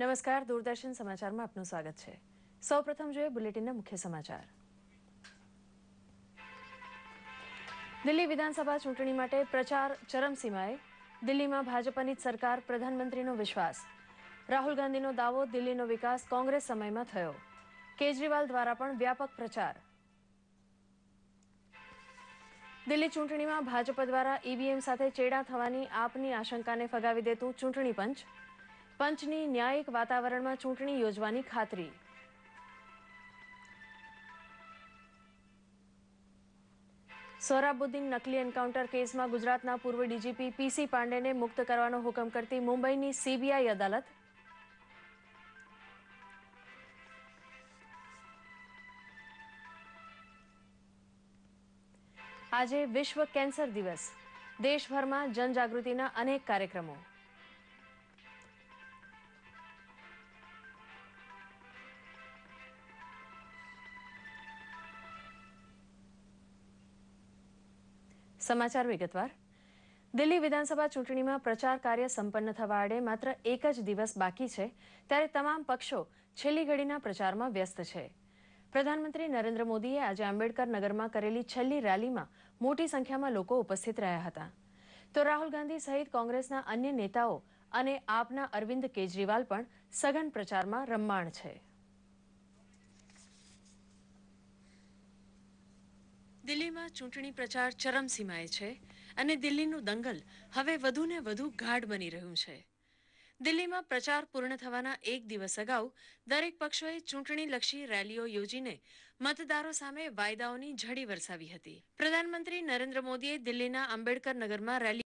નમસ્કાર દૂરદર્શન સમાચારમાં આપનું સ્વાગત છે સૌપ્રથમ જોઈએ બુલેટિનના મુખ્ય સમાચાર દિલ્હી વિધાનસભા ચૂંટણી માટે પ્રચાર ચરમસીમાએ દિલ્હીમાં ભાજપની જ સરકાર પ્રધાનમંત્રીનો વિશ્વાસ રાહુલ ગાંધીનો દાવો દિલ્હીનો વિકાસ કોંગ્રેસ સમયમાં થયો કેજરીવાલ દ્વારા પણ વ્યાપક પ્રચાર દિલ્હી ચૂંટણીમાં ભાજપ દ્વારા ઈવીએમ સાથે ચેડા થવાની આપની આશંકાને ફગાવી દેતું ચૂંટણી પંચ પંચની ન્યાયિક વાતાવરણમાં ચૂંટણી યોજવાની ખાતરી સોરાબુદ્દીન નકલી એન્કાઉન્ટર કેસમાં ગુજરાતના પૂર્વ ડીજીપી પીસી પાંડેને મુક્ત કરવાનો હુકમ કરતી મુંબઈની સીબીઆઈ અદાલત આજે વિશ્વ કેન્સર દિવસ દેશભરમાં જનજાગૃતિના અનેક કાર્યક્રમો સમાચાર વિગતવાર દિલ્હી વિધાનસભા ચૂંટણીમાં પ્રચાર કાર્ય સંપન્ન થવા આડે માત્ર એક જ દિવસ બાકી છે ત્યારે તમામ પક્ષો છેલ્લી ઘડીના પ્રચારમાં વ્યસ્ત છે પ્રધાનમંત્રી નરેન્દ્ર મોદીએ આજે આંબેડકર નગરમાં કરેલી છેલ્લી રેલીમાં મોટી સંખ્યામાં લોકો ઉપસ્થિત રહ્યા હતા તો રાહુલ ગાંધી સહિત કોંગ્રેસના અન્ય નેતાઓ અને આપના અરવિંદ કેજરીવાલ પણ સઘન પ્રચારમાં રમમાણ છે દિલ્હીમાં ચૂંટણી પ્રચાર ચરમસીમાએ છે અને દિલ્હીનું દંગલ હવે વધુને વધુ ગાઢ બની રહ્યું છે દિલ્હીમાં પ્રચાર પૂર્ણ થવાના એક દિવસ અગાઉ દરેક પક્ષોએ ચૂંટણીલક્ષી રેલીઓ યોજીને મતદારો સામે વાયદાઓની ઝડી વરસાવી હતી પ્રધાનમંત્રી નરેન્દ્ર મોદીએ દિલ્હીના આંબેડકર નગરમાં રેલી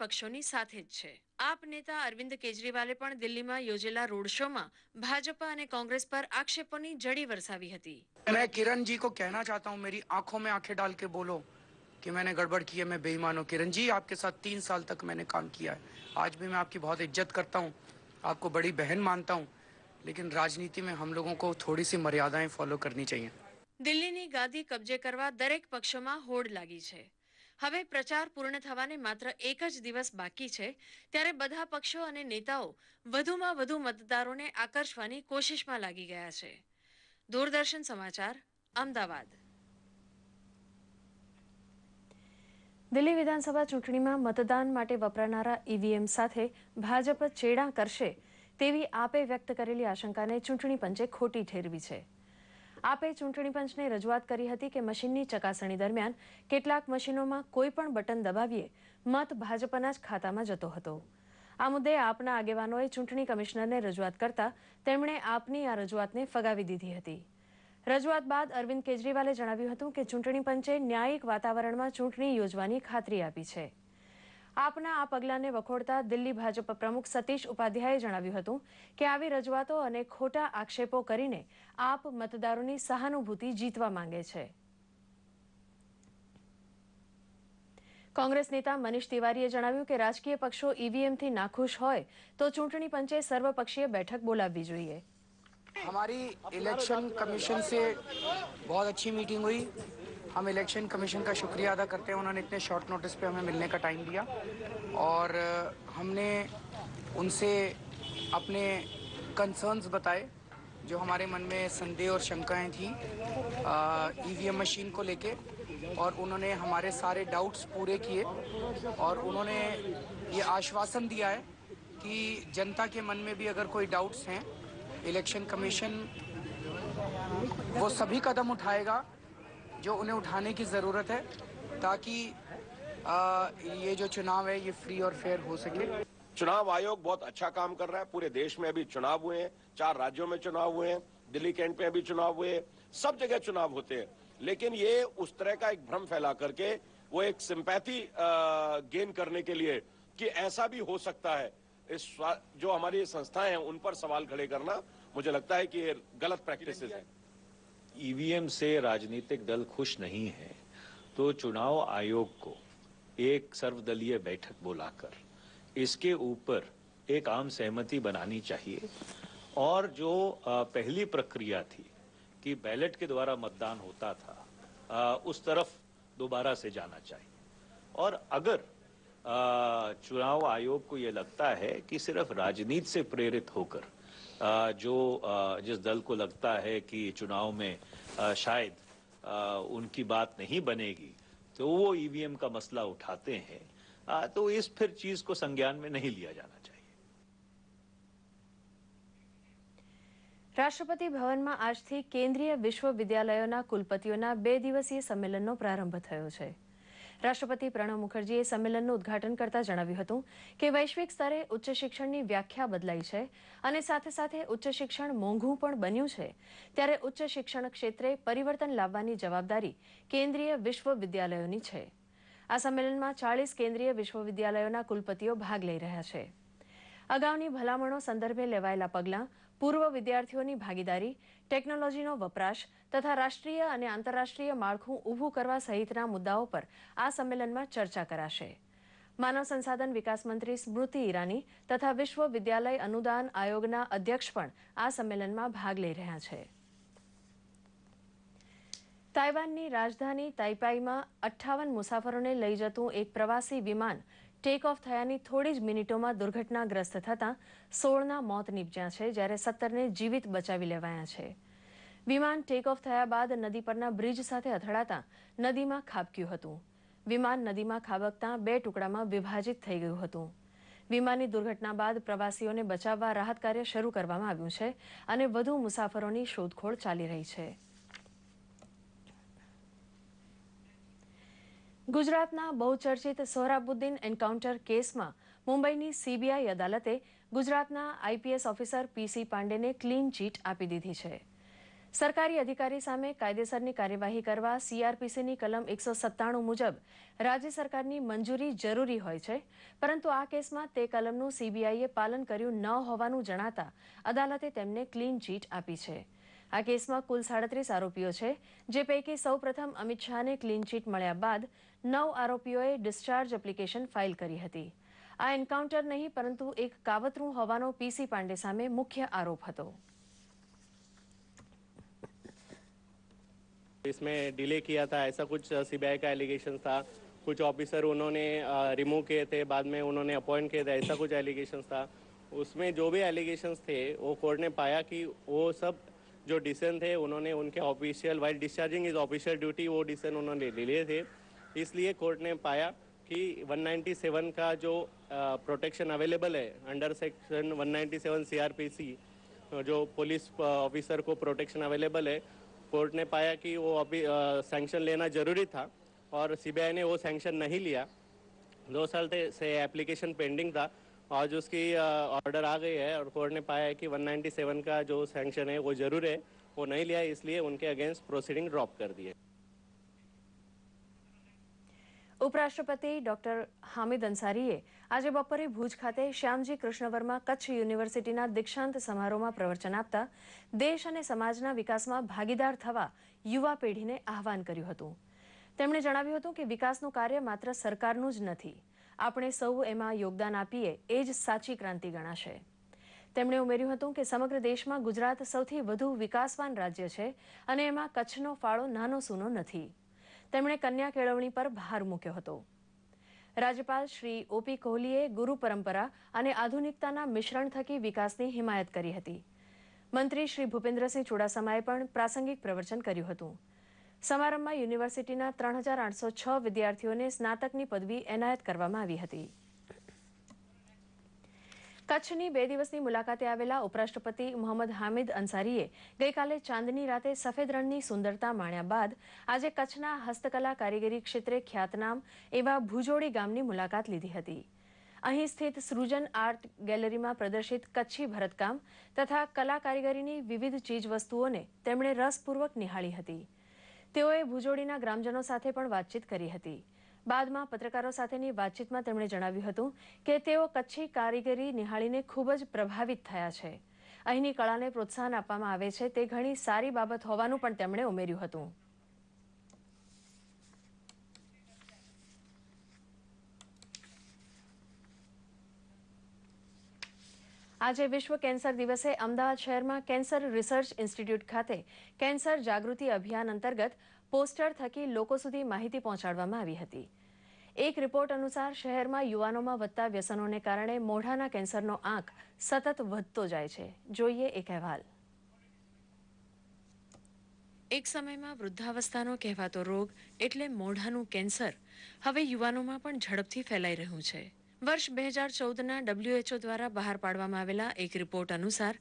પક્ષોની સાથે જ છે આપ નેતા અરવિંદ કેજરીવાલે પણ દિલ્હીમાં યોજેલા રોડ શોમાં ભાજપા અને કોંગ્રેસ પર આક્ષેપોની જડી વરસાવી હતી મેં કિરણજી કો કહેના ચાહતા હું મેરી આંખો મેં આંખે ડાલ કે બોલો कि मैंने गड़बड़ की है मैं बेईमान हूँ किरण जी आपके साथ तीन साल तक मैंने काम किया है आज भी मैं आपकी बहुत इज्जत करता हूँ आपको बड़ी बहन मानता हूँ लेकिन राजनीति में हम लोगों को थोड़ी सी मर्यादाएं દિલ્હીની ગાદી કબજે કરવા દરેક પક્ષોમાં હોડ લાગી છે હવે પ્રચાર પૂર્ણ થવાને માત્ર એક જ દિવસ બાકી છે ત્યારે બધા પક્ષો અને નેતાઓ વધુમાં વધુ મતદારોને આકર્ષવાની કોશિશમાં લાગી ગયા છે દૂરદર્શન સમાચાર અમદાવાદ દિલ્હી વિધાનસભા ચૂંટણીમાં મતદાન માટે વપરાનારા ઈવીએમ સાથે ભાજપ ચેડા કરશે તેવી આપે વ્યક્ત કરેલી આશંકાને ચૂંટણી પંચે ખોટી ઠેરવી છે આપે ચૂંટણી પંચને રજૂઆત કરી હતી કે મશીનની ચકાસણી દરમિયાન કેટલાક મશીનોમાં કોઈ પણ બટન દબાવીએ મત ભાજપના જ ખાતામાં જતો હતો આ મુદ્દે આપના આગેવાનોએ ચૂંટણી કમિશનરને રજૂઆત કરતા તેમણે આપની આ રજૂઆતને ફગાવી દીધી હતી રજૂઆત બાદ અરવિંદ કેજરીવાલે જણાવ્યું હતું કે ચૂંટણી પંચે ન્યાયિક વાતાવરણમાં ચૂંટણી યોજવાની ખાતરી આપી છે આપના આ પગલાંને વખોડતા દિલ્હી ભાજપ પ્રમુખ સતીશ ઉપાધ્યાયે જણાવ્યું હતું કે આવી રજૂઆતો અને ખોટા આક્ષેપો કરીને આપ મતદારોની સહાનુભૂતિ જીતવા માંગે છે કોંગ્રેસ નેતા મનીષ તિવારીએ જણાવ્યું કે રાજકીય પક્ષો ઈવીએમથી નાખુશ હોય તો ચૂંટણી પંચે સર્વપક્ષીય બેઠક બોલાવવી જોઈએ हमारी इलेक्शन कमीशन से बहुत अच्छी मीटिंग हुई हम इलेक्शन कमीशन का शुक्रिया अदा करते हैं उन्होंने इतने शॉर्ट नोटिस पे हमें मिलने का टाइम दिया और हमने उनसे अपने कंसर्न्स बताए जो हमारे मन में संदेह और शंकाएं थी ई मशीन को लेके और उन्होंने हमारे सारे डाउट्स पूरे किए और उन्होंने ये आश्वासन दिया है कि जनता के मन में भी अगर कोई डाउट्स हैं इलेक्शन कमीशन वो सभी कदम उठाएगा जो उन्हें उठाने की ज़रूरत है ताकि आ, ये जो चुनाव है ये फ्री और फेयर हो सके चुनाव आयोग बहुत अच्छा काम कर रहा है पूरे देश में अभी चुनाव हुए हैं चार राज्यों में चुनाव हुए हैं दिल्ली कैंट में अभी चुनाव हुए सब जगह चुनाव होते हैं लेकिन ये उस तरह का एक भ्रम फैला करके वो एक सिंपैथी गेन करने के लिए कि ऐसा भी हो सकता है इस जो हमारी संस्थाएं हैं उन पर सवाल खड़े करना मुझे लगता है कि ये गलत प्रैक्टिस है ईवीएम से राजनीतिक दल खुश नहीं है तो चुनाव आयोग को एक सर्वदलीय बैठक बुलाकर इसके ऊपर एक आम सहमति बनानी चाहिए और जो पहली प्रक्रिया थी कि बैलेट के द्वारा मतदान होता था उस तरफ दोबारा से जाना चाहिए और अगर चुनाव आयोग को ये लगता है कि सिर्फ राजनीति से प्रेरित होकर जो जिस दल को लगता है कि चुनाव में शायद उनकी बात नहीं बनेगी तो वो ईवीएम e का मसला उठाते हैं तो इस फिर चीज को संज्ञान में नहीं लिया जाना चाहिए राष्ट्रपति भवन में आज थी केंद्रीय विश्वविद्यालयों બે बे दिवसीय सम्मेलन प्रारंभ थोड़ा રાષ્ટ્રપતિ પ્રણવ મુખર્જીએ સંમેલનનું ઉદ્ઘાટન કરતા જણાવ્યું હતું કે વૈશ્વિક સ્તરે ઉચ્ચ શિક્ષણની વ્યાખ્યા બદલાઈ છે અને સાથે સાથે ઉચ્ચ શિક્ષણ મોંઘું પણ બન્યું છે ત્યારે ઉચ્ચ શિક્ષણ ક્ષેત્રે પરિવર્તન લાવવાની જવાબદારી કેન્દ્રીય વિશ્વવિદ્યાલયોની છે આ સંમેલનમાં ચાળીસ કેન્દ્રીય વિશ્વવિદ્યાલયોના કુલપતિઓ ભાગ લઈ રહ્યા છે અગાઉની ભલામણો સંદર્ભે લેવાયેલા પગલાં પૂર્વ વિદ્યાર્થીઓની ભાગીદારી ટેકનોલોજીનો વપરાશ તથા રાષ્ટ્રીય અને આંતરરાષ્ટ્રીય માળખું ઊભું કરવા સહિતના મુદ્દાઓ પર આ સંમેલનમાં ચર્ચા કરાશે માનવ સંસાધન વિકાસ સ્મૃતિ ઈરાની તથા વિશ્વ વિદ્યાલય અનુદાન આયોગના અધ્યક્ષ પણ આ સંમેલનમાં ભાગ લઈ રહ્યા છે તાઇવાનની રાજધાની તાઇપાઈમાં અઠ્ઠાવન મુસાફરોને લઈ જતું એક પ્રવાસી વિમાન ટેક ઓફ થયાની થોડી જ મિનિટોમાં દુર્ઘટનાગ્રસ્ત થતાં સોળના મોત નીપજ્યા છે જ્યારે સત્તરને જીવિત બચાવી લેવાયા છે વિમાન ટેક ઓફ થયા બાદ નદી પરના બ્રિજ સાથે અથડાતા નદીમાં ખાબક્યું હતું વિમાન નદીમાં ખાબકતા બે ટુકડામાં વિભાજિત થઈ ગયું હતું વિમાનની દુર્ઘટના બાદ પ્રવાસીઓને બચાવવા રાહત કાર્ય શરૂ કરવામાં આવ્યું છે અને વધુ મુસાફરોની શોધખોળ ચાલી રહી છે ગુજરાતના બહુચર્ચિત સોહરાબુદ્દીન એન્કાઉન્ટર કેસમાં મુંબઈની સીબીઆઈ અદાલતે ગુજરાતના આઈપીએસ ઓફિસર પીસી પાંડેને ક્લીન ચીટ આપી દીધી છે સરકારી અધિકારી સામે કાયદેસરની કાર્યવાહી કરવા સીઆરપીસીની કલમ એકસો સત્તાણું મુજબ રાજ્ય સરકારની મંજૂરી જરૂરી હોય છે પરંતુ આ કેસમાં તે કલમનું સીબીઆઈએ પાલન કર્યું ન હોવાનું જણાતા અદાલતે તેમને ક્લીન ચીટ આપી છે આ કેસમાં કુલ સાડત્રીસ આરોપીઓ છે જે પૈકી સૌપ્રથમ અમિત શાહને ક્લીન ચીટ મળ્યા બાદ नौ આરોપીઓએ डिस्चार्ज एप्लीकेशन फाइल करी थी आ एन्काउंटर नहीं परंतु एक કાવતરું हो पीसी पांडे सा मुख्य आरोप हतो। इसमें डिले किया था ऐसा कुछ सीबीआई का एलिगेशन था कुछ ऑफिसर उन्होंने रिमूव किए थे बाद में उन्होंने अपॉइंट किए थे ऐसा कुछ एलिगेशन था उसमें जो भी एलिगेशन थे वो कोर्ट ने पाया कि वो सब जो डिसन थे उन्होंने उनके official while discharging is official duty वो डिसन उन्होंने ले लिए थे इसलिए कोर्ट ने पाया कि 197 का जो प्रोटेक्शन अवेलेबल है अंडर सेक्शन 197 सीआरपीसी जो पुलिस ऑफिसर को प्रोटेक्शन अवेलेबल है कोर्ट ने पाया कि वो अभी सैंक्शन लेना जरूरी था और सीबीआई ने वो सैंक्शन नहीं लिया दो साल से एप्लीकेशन पेंडिंग था आज उसकी ऑर्डर आ गई है और कोर्ट ने पाया है कि 197 का जो सैंक्शन है वो जरूर है वो नहीं लिया इसलिए उनके अगेंस्ट प्रोसीडिंग ड्रॉप कर दिए ઉપરાષ્ટ્રપતિ ડોક્ટર હામિદ અંસારીએ આજે બપોરે ભુજ ખાતે શ્યામજી કૃષ્ણવર્મા કચ્છ યુનિવર્સિટીના દીક્ષાંત સમારોહમાં પ્રવચન આપતા દેશ અને સમાજના વિકાસમાં ભાગીદાર થવા યુવા પેઢીને આહવાન કર્યું હતું તેમણે જણાવ્યું હતું કે વિકાસનું કાર્ય માત્ર સરકારનું જ નથી આપણે સૌ એમાં યોગદાન આપીએ એ જ સાચી ક્રાંતિ ગણાશે તેમણે ઉમેર્યું હતું કે સમગ્ર દેશમાં ગુજરાત સૌથી વધુ વિકાસવાન રાજ્ય છે અને એમાં કચ્છનો ફાળો નાનો સૂનો નથી તેમણે કન્યા કેળવણી પર ભાર મૂક્યો હતો રાજ્યપાલ શ્રી ઓપી કોહલીએ ગુરુ પરંપરા અને આધુનિકતાના મિશ્રણ થકી વિકાસની હિમાયત કરી હતી મંત્રી શ્રી ભૂપેન્દ્રસિંહ ચુડાસમાએ પણ પ્રાસંગિક પ્રવચન કર્યું હતું સમારંભમાં યુનિવર્સિટીના ત્રણ હજાર આઠસો છ વિદ્યાર્થીઓને સ્નાતકની પદવી એનાયત કરવામાં આવી હતી કચ્છની બે દિવસની મુલાકાતે આવેલા ઉપરાષ્ટ્રપતિ મોહમ્મદ હામિદ અંસારીએ ગઈકાલે ચાંદની રાતે સફેદ રણની સુંદરતા માણ્યા બાદ આજે કચ્છના હસ્તકલા કારીગરી ક્ષેત્રે ખ્યાતનામ એવા ભુજોડી ગામની મુલાકાત લીધી હતી અહીં સ્થિત સૃજન આર્ટ ગેલેરીમાં પ્રદર્શિત કચ્છી ભરતકામ તથા કલા કારીગરીની વિવિધ ચીજવસ્તુઓને તેમણે રસપૂર્વક નિહાળી હતી તેઓએ ભુજોડીના ગ્રામજનો સાથે પણ વાતચીત કરી હતી બાદમાં પત્રકારો સાથેની વાતચીતમાં તેમણે જણાવ્યું હતું કે તેઓ કચ્છી કારીગરી નિહાળીને ખૂબ જ પ્રભાવિત થયા છે અહીંની કળાને પ્રોત્સાહન આપવામાં આવે છે તે ઘણી સારી બાબત હોવાનું પણ તેમણે ઉમેર્યું હતું આજે વિશ્વ કેન્સર દિવસે અમદાવાદ શહેરમાં કેન્સર રિસર્ચ ઇન્સ્ટિટ્યૂટ ખાતે કેન્સર જાગૃતિ અભિયાન અંતર્ગત પોસ્ટર થકી લોકો સુધી માહિતી પહોંચાડવામાં આવી હતી એક રિપોર્ટ અનુસાર શહેરમાં યુવાનોમાં વધતા વ્યસનોને કારણે મોઢાના કેન્સરનો આંક સતત વધતો જાય છે જોઈએ એક અહેવાલ એક સમયમાં વૃદ્ધાવસ્થાનો કહેવાતો રોગ એટલે મોઢાનું કેન્સર હવે યુવાનોમાં પણ ઝડપથી ફેલાઈ રહ્યું છે વર્ષ બે હજાર ચૌદના ડબ્લ્યુએચઓ દ્વારા બહાર પાડવામાં આવેલા એક રિપોર્ટ અનુસાર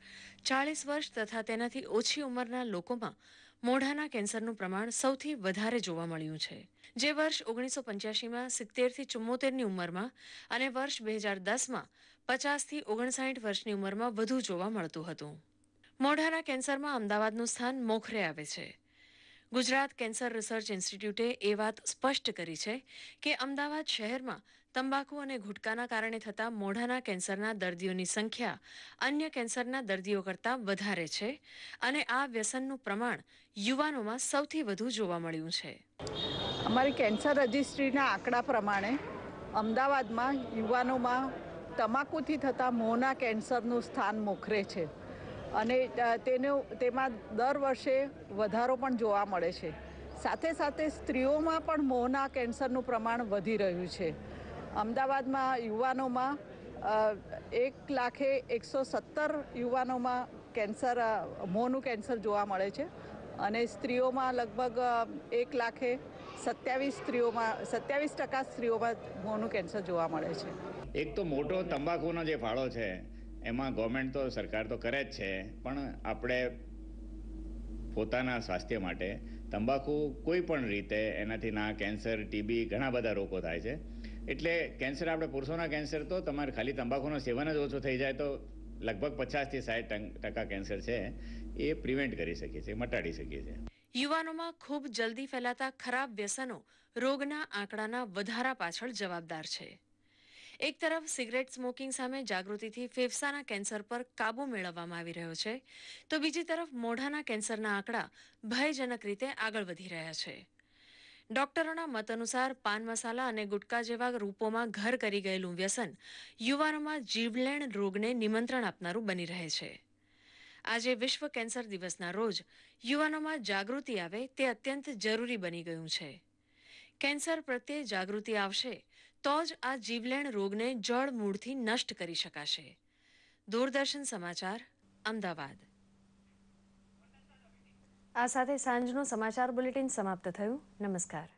ચાળીસ વર્ષ તથા તેનાથી ઓછી ઉંમરના લોકોમાં મોઢાના કેન્સરનું પ્રમાણ સૌથી વધારે જોવા મળ્યું છે જે વર્ષ ઓગણીસો પંચ્યાસીમાં સિત્તેરથી ચુમ્મોતેરની ઉંમરમાં અને વર્ષ બે હજાર દસમાં પચાસથી ઓગણસાઠ વર્ષની ઉંમરમાં વધુ જોવા મળતું હતું મોઢાના કેન્સરમાં અમદાવાદનું સ્થાન મોખરે આવે છે ગુજરાત કેન્સર રિસર્ચ ઇન્સ્ટિટ્યૂટે એ વાત સ્પષ્ટ કરી છે કે અમદાવાદ શહેરમાં તંબાકુ અને ગુટકાના કારણે થતા મોઢાના કેન્સરના દર્દીઓની સંખ્યા અન્ય કેન્સરના દર્દીઓ કરતાં વધારે છે અને આ વ્યસનનું પ્રમાણ યુવાનોમાં સૌથી વધુ જોવા મળ્યું છે અમારી કેન્સર રજિસ્ટ્રીના આંકડા પ્રમાણે અમદાવાદમાં યુવાનોમાં તમાકુથી થતા મોંના કેન્સરનું સ્થાન મોખરે છે અને તેનો તેમાં દર વર્ષે વધારો પણ જોવા મળે છે સાથે સાથે સ્ત્રીઓમાં પણ મોંના કેન્સરનું પ્રમાણ વધી રહ્યું છે અમદાવાદમાં યુવાનોમાં એક લાખે એકસો સત્તર યુવાનોમાં કેન્સર મોંનું કેન્સર જોવા મળે છે અને સ્ત્રીઓમાં લગભગ એક લાખે સત્યાવીસ સ્ત્રીઓમાં સત્યાવીસ ટકા સ્ત્રીઓમાં મોંનું કેન્સર જોવા મળે છે એક તો મોટો તંબાકુનો જે ફાળો છે એમાં ગવર્મેન્ટ તો સરકાર તો કરે જ છે પણ આપણે પોતાના સ્વાસ્થ્ય માટે તંબાકુ કોઈ પણ રીતે એનાથી ના કેન્સર ટીબી ઘણા બધા રોગો થાય છે એટલે કેન્સર આપણે પુરુષોના કેન્સર તો તમારે ખાલી તંબાકુનો સેવન જ ઓછું થઈ જાય તો લગભગ પચાસથી સાઠ ટકા કેન્સર છે એ પ્રિવેન્ટ કરી શકીએ છીએ મટાડી શકીએ છીએ યુવાનોમાં ખૂબ જલ્દી ફેલાતા ખરાબ વ્યસનો રોગના આંકડાના વધારા પાછળ જવાબદાર છે એક તરફ સિગરેટ સ્મોકિંગ સામે જાગૃતિથી ફેફસાના કેન્સર પર કાબુ મેળવવામાં આવી રહ્યો છે તો બીજી તરફ મોઢાના કેન્સરના આંકડા ભયજનક રીતે આગળ વધી રહ્યા છે ડોક્ટરોના મત અનુસાર પાન મસાલા અને ગુટકા જેવા રૂપોમાં ઘર કરી ગયેલું વ્યસન યુવાનોમાં જીવલેણ રોગને નિમંત્રણ આપનારું બની રહે છે આજે વિશ્વ કેન્સર દિવસના રોજ યુવાનોમાં જાગૃતિ આવે તે અત્યંત જરૂરી બની ગયું છે કેન્સર પ્રત્યે જાગૃતિ આવશે તો જ આ જીવલેણ રોગને જળ મૂળથી નષ્ટ કરી શકાશે દૂરદર્શન સમાચાર અમદાવાદ આ સાથે સાંજનું સમાચાર બુલેટિન સમાપ્ત થયું નમસ્કાર